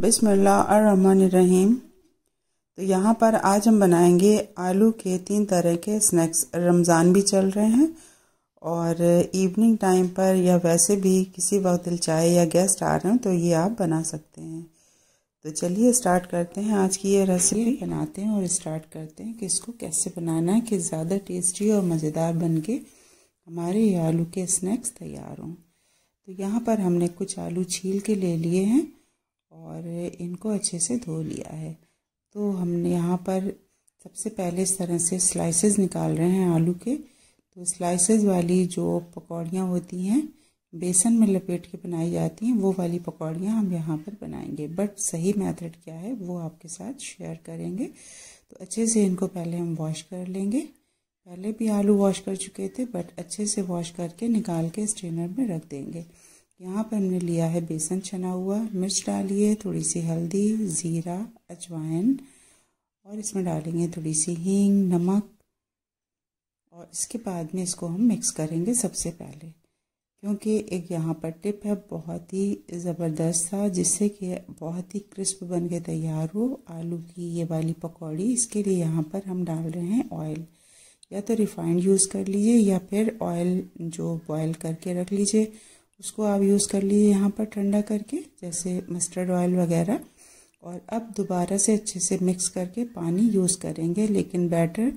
बिसमीम तो यहाँ पर आज हम बनाएंगे आलू के तीन तरह के स्नैक्स रमज़ान भी चल रहे हैं और इवनिंग टाइम पर या वैसे भी किसी वक्त दिल चाहे या गेस्ट आ रहे हो तो ये आप बना सकते हैं तो चलिए स्टार्ट करते हैं आज की ये रेसिपी बनाते हैं और स्टार्ट करते हैं कि इसको कैसे बनाना है कि ज़्यादा टेस्टी और मज़ेदार बन के हमारे ये आलू के स्नैक्स तैयार हों तो यहाँ पर हमने कुछ आलू छील के ले लिए हैं और इनको अच्छे से धो लिया है तो हमने यहाँ पर सबसे पहले इस तरह से स्लाइसेस निकाल रहे हैं आलू के तो स्लाइसेस वाली जो पकौड़ियाँ होती हैं बेसन में लपेट के बनाई जाती हैं वो वाली पकौड़ियाँ हम यहाँ पर बनाएंगे बट सही मेथड क्या है वो आपके साथ शेयर करेंगे तो अच्छे से इनको पहले हम वॉश कर लेंगे पहले भी आलू वॉश कर चुके थे बट अच्छे से वॉश करके निकाल के स्ट्रेनर में रख देंगे यहाँ पर हमने लिया है बेसन छना हुआ मिर्च डालिए थोड़ी सी हल्दी ज़ीरा अजवाइन और इसमें डालेंगे थोड़ी सी हींग नमक और इसके बाद में इसको हम मिक्स करेंगे सबसे पहले क्योंकि एक यहाँ पर टिप है बहुत ही ज़बरदस्त था जिससे कि बहुत ही क्रिस्प बन के तैयार हो आलू की ये वाली पकौड़ी इसके लिए यहाँ पर हम डाल रहे हैं ऑयल या तो रिफाइंड यूज़ कर लीजिए या फिर ऑयल जो बॉयल करके रख लीजिए उसको आप यूज़ कर लिए यहाँ पर ठंडा करके जैसे मस्टर्ड ऑयल वगैरह और अब दोबारा से अच्छे से मिक्स करके पानी यूज़ करेंगे लेकिन बैटर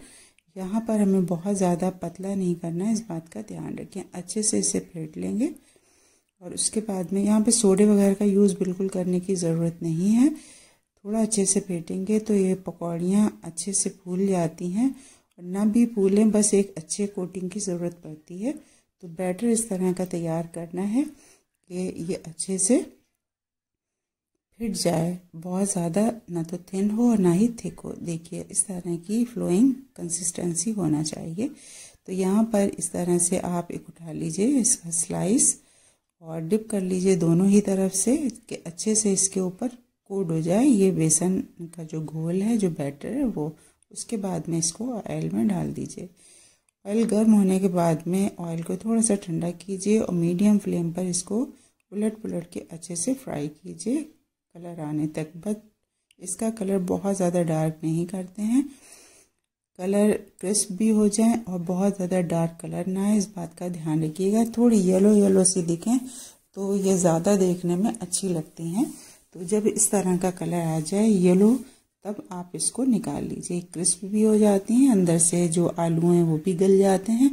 यहाँ पर हमें बहुत ज़्यादा पतला नहीं करना है इस बात का ध्यान रखें अच्छे से इसे फेंट लेंगे और उसके बाद में यहाँ पे सोडे वगैरह का यूज़ बिल्कुल करने की ज़रूरत नहीं है थोड़ा अच्छे से फेंटेंगे तो ये पकौड़ियाँ अच्छे से फूल जाती हैं और ना भी फूलें बस एक अच्छे कोटिंग की ज़रूरत पड़ती है तो बैटर इस तरह का तैयार करना है कि ये अच्छे से फिट जाए बहुत ज़्यादा ना तो थिन हो और ना ही थिक हो देखिए इस तरह की फ्लोइंग कंसिस्टेंसी होना चाहिए तो यहाँ पर इस तरह से आप एक उठा लीजिए इसका स्लाइस और डिप कर लीजिए दोनों ही तरफ से कि अच्छे से इसके ऊपर कोड हो जाए ये बेसन का जो घोल है जो बैटर है वो उसके बाद में इसको ऑयल में डाल दीजिए ऑयल गर्म होने के बाद में ऑयल को थोड़ा सा ठंडा कीजिए और मीडियम फ्लेम पर इसको उलट पुलट के अच्छे से फ्राई कीजिए कलर आने तक बट इसका कलर बहुत ज़्यादा डार्क नहीं करते हैं कलर क्रिस्प भी हो जाए और बहुत ज़्यादा डार्क कलर ना है इस बात का ध्यान रखिएगा थोड़ी येलो येलो सी दिखें तो ये ज़्यादा देखने में अच्छी लगती हैं तो जब इस तरह का कलर आ जाए येलो तब आप इसको निकाल लीजिए क्रिस्प भी हो जाती हैं अंदर से जो आलू हैं वो भी गल जाते हैं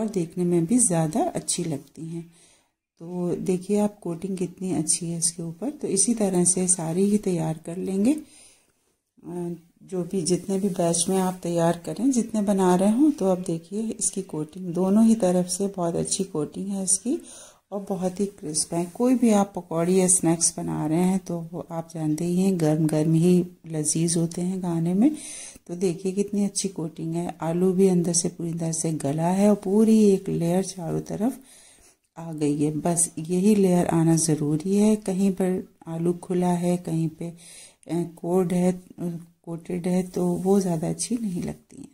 और देखने में भी ज़्यादा अच्छी लगती हैं तो देखिए आप कोटिंग कितनी अच्छी है इसके ऊपर तो इसी तरह से सारी ही तैयार कर लेंगे जो भी जितने भी बैच में आप तैयार करें जितने बना रहे हों तो अब देखिए इसकी कोटिंग दोनों ही तरफ से बहुत अच्छी कोटिंग है इसकी और बहुत ही क्रिस्प है कोई भी आप पकौड़ी या स्नैक्स बना रहे हैं तो वो आप जानते ही हैं गर्म गर्म ही लजीज होते हैं खाने में तो देखिए कितनी अच्छी कोटिंग है आलू भी अंदर से पूरी तरह से गला है और पूरी एक लेयर चारों तरफ आ गई है बस यही लेयर आना ज़रूरी है कहीं पर आलू खुला है कहीं पे कोड है कोटेड है तो वो ज़्यादा अच्छी नहीं लगती हैं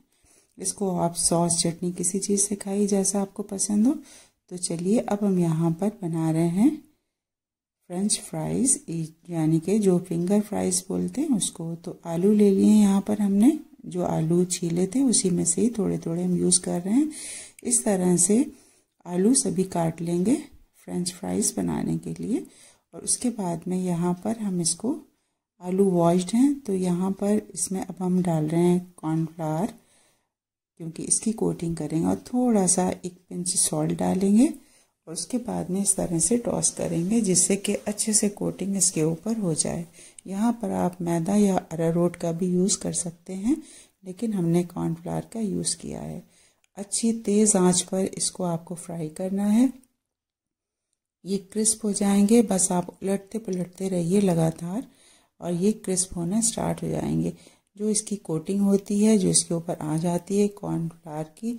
इसको आप सॉस चटनी किसी चीज़ से खाइए जैसा आपको पसंद हो तो चलिए अब हम यहाँ पर बना रहे हैं फ्रेंच फ्राइज़ यानी कि जो फिंगर फ्राइज़ बोलते हैं उसको तो आलू ले लिए यहाँ पर हमने जो आलू छीले थे उसी में से ही थोड़े थोड़े हम यूज़ कर रहे हैं इस तरह से आलू सभी काट लेंगे फ्रेंच फ्राइज़ बनाने के लिए और उसके बाद में यहाँ पर हम इसको आलू वॉश्ड हैं तो यहाँ पर इसमें अब हम डाल रहे हैं कॉर्नफ्लावर क्योंकि इसकी कोटिंग करेंगे और थोड़ा सा एक पिंच सॉल्ट डालेंगे और उसके बाद में इस तरह से टॉस करेंगे जिससे कि अच्छे से कोटिंग इसके ऊपर हो जाए यहाँ पर आप मैदा या अरारोट का भी यूज़ कर सकते हैं लेकिन हमने कॉर्नफ्लावर का यूज़ किया है अच्छी तेज़ आंच पर इसको आपको फ्राई करना है ये क्रिस्प हो जाएंगे बस आप उलटते पलटते रहिए लगातार और ये क्रिस्प होना स्टार्ट हो जाएंगे जो इसकी कोटिंग होती है जो इसके ऊपर आ जाती है कॉर्नफ्लावर की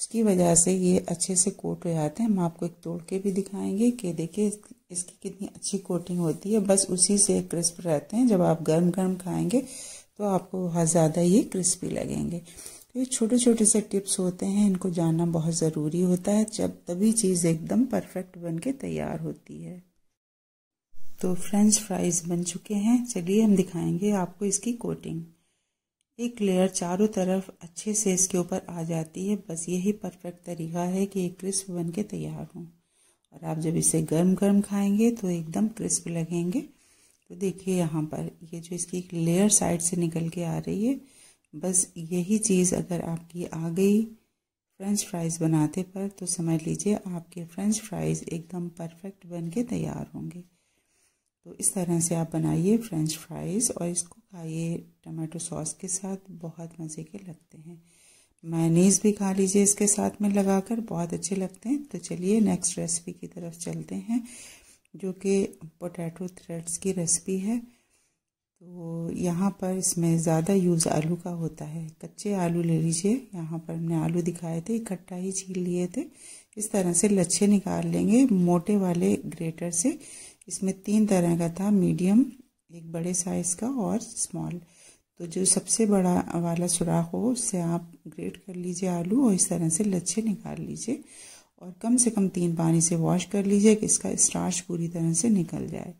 उसकी वजह से ये अच्छे से कोट हो जाते हैं हम आपको एक तोड़ के भी दिखाएंगे कि देखिए इसकी कितनी अच्छी कोटिंग होती है बस उसी से क्रिस्प रहते हैं जब आप गर्म गर्म खाएंगे तो आपको बहुत ज़्यादा ये क्रिस्पी लगेंगे तो ये छोटे छोटे से टिप्स होते हैं इनको जानना बहुत ज़रूरी होता है जब तभी चीज़ एकदम परफेक्ट बन के तैयार होती है तो फ्रेंच फ्राइज़ बन चुके हैं चलिए हम दिखाएंगे आपको इसकी कोटिंग एक लेयर चारों तरफ अच्छे से इसके ऊपर आ जाती है बस यही परफेक्ट तरीका है कि एक क्रिस्प बन के तैयार हो और आप जब इसे गर्म गर्म खाएंगे तो एकदम क्रिस्प लगेंगे तो देखिए यहाँ पर ये जो इसकी एक लेयर साइड से निकल के आ रही है बस यही चीज़ अगर आपकी आ गई फ्रेंच फ्राइज़ बनाते पर तो समझ लीजिए आपके फ्रेंच फ्राइज़ एकदम परफेक्ट बन के तैयार होंगे तो इस तरह से आप बनाइए फ्रेंच फ्राइज़ और इसको खाइए टमाटो सॉस के साथ बहुत मज़े के लगते हैं मैनीज़ भी खा लीजिए इसके साथ में लगाकर बहुत अच्छे लगते हैं तो चलिए नेक्स्ट रेसिपी की तरफ चलते हैं जो कि पोटैटो थ्रेड्स की रेसिपी है तो यहाँ पर इसमें ज़्यादा यूज़ आलू का होता है कच्चे आलू ले लीजिए यहाँ पर हमने आलू दिखाए थे इकट्ठा ही छील लिए थे इस तरह से लच्छे निकाल लेंगे मोटे वाले ग्रेटर से इसमें तीन तरह का था मीडियम एक बड़े साइज़ का और स्मॉल तो जो सबसे बड़ा वाला सुराख हो उससे आप ग्रेट कर लीजिए आलू और इस तरह से लच्छे निकाल लीजिए और कम से कम तीन पानी से वॉश कर लीजिए कि इसका स्टार्च पूरी तरह से निकल जाए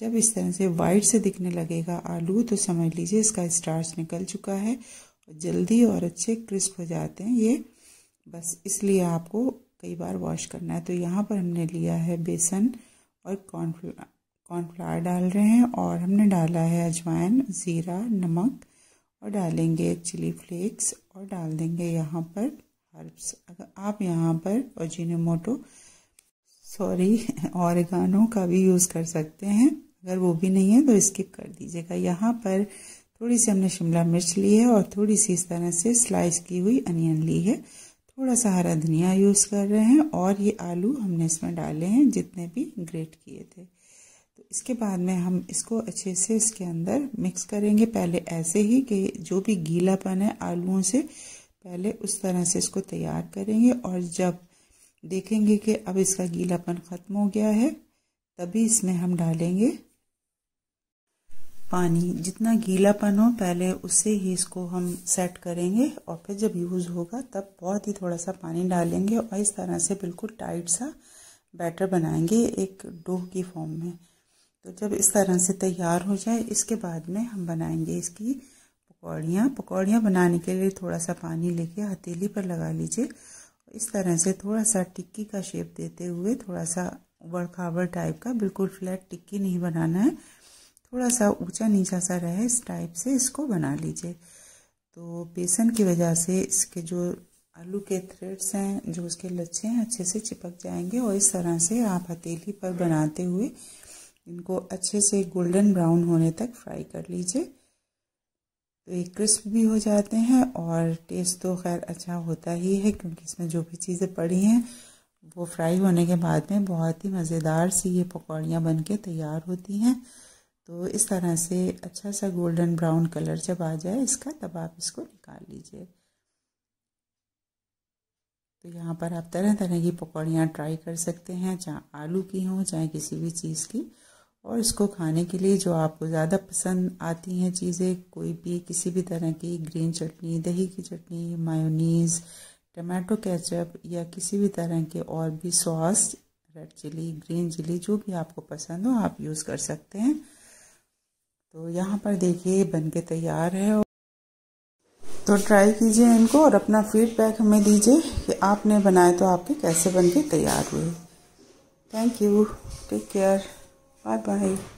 जब इस तरह से वाइट से दिखने लगेगा आलू तो समझ लीजिए इसका स्टार्च निकल चुका है और जल्दी और अच्छे क्रिस्प हो जाते हैं ये बस इसलिए आपको कई बार वॉश करना है तो यहाँ पर हमने लिया है बेसन और कॉर्नफ्ला कॉर्नफ्लावर डाल रहे हैं और हमने डाला है अजवाइन ज़ीरा नमक और डालेंगे चिली फ्लेक्स और डाल देंगे यहाँ पर हर्ब्स अगर आप यहाँ पर ओजिनोमोटो सॉरी औरगानों का भी यूज़ कर सकते हैं अगर वो भी नहीं है तो स्किप कर दीजिएगा यहाँ पर थोड़ी सी हमने शिमला मिर्च ली है और थोड़ी सी इस तरह से स्लाइस की हुई अनियन ली है थोड़ा सा हरा धनिया यूज़ कर रहे हैं और ये आलू हमने इसमें डाले हैं जितने भी ग्रेट किए थे तो इसके बाद में हम इसको अच्छे से इसके अंदर मिक्स करेंगे पहले ऐसे ही कि जो भी गीलापन है आलूओं से पहले उस तरह से इसको तैयार करेंगे और जब देखेंगे कि अब इसका गीलापन ख़त्म हो गया है तभी इसमें हम डालेंगे पानी जितना गीलापन हो पहले उससे ही इसको हम सेट करेंगे और फिर जब यूज़ होगा तब बहुत ही थोड़ा सा पानी डालेंगे और इस तरह से बिल्कुल टाइट सा बैटर बनाएंगे एक डो की फॉर्म में तो जब इस तरह से तैयार हो जाए इसके बाद में हम बनाएंगे इसकी पकौड़ियाँ पकौड़ियाँ बनाने के लिए थोड़ा सा पानी लेके हथेली पर लगा लीजिए इस तरह से थोड़ा सा टिक्की का शेप देते हुए थोड़ा सा उबड़ खाबड़ टाइप का बिल्कुल फ्लैट टिक्की नहीं बनाना है थोड़ा सा ऊंचा नीचा सा रहे इस टाइप से इसको बना लीजिए तो बेसन की वजह से इसके जो आलू के थ्रेड्स हैं जो उसके लच्छे हैं अच्छे से चिपक जाएंगे और इस तरह से आप हथेली पर बनाते हुए इनको अच्छे से गोल्डन ब्राउन होने तक फ्राई कर लीजिए तो ये क्रिस्प भी हो जाते हैं और टेस्ट तो खैर अच्छा होता ही है क्योंकि इसमें जो भी चीज़ें पड़ी हैं वो फ्राई होने के बाद में बहुत ही मज़ेदार सी ये पकौड़ियाँ बन के तैयार होती हैं तो इस तरह से अच्छा सा गोल्डन ब्राउन कलर जब आ जाए इसका तब आप इसको निकाल लीजिए तो यहाँ पर आप तरह तरह की पकौड़ियाँ ट्राई कर सकते हैं चाहे आलू की हों चाहे किसी भी चीज़ की और इसको खाने के लिए जो आपको ज़्यादा पसंद आती हैं चीज़ें कोई भी किसी भी तरह की ग्रीन चटनी दही की चटनी मायोनीज़ टमाटो केचप या किसी भी तरह के और भी sauce red chilli green chilli जो भी आपको पसंद हो आप यूज़ कर सकते हैं तो यहाँ पर देखिए बन के तैयार है तो ट्राई कीजिए इनको और अपना फीडबैक हमें दीजिए कि आपने बनाए तो आपके कैसे बन के तैयार हुए thank you take care bye bye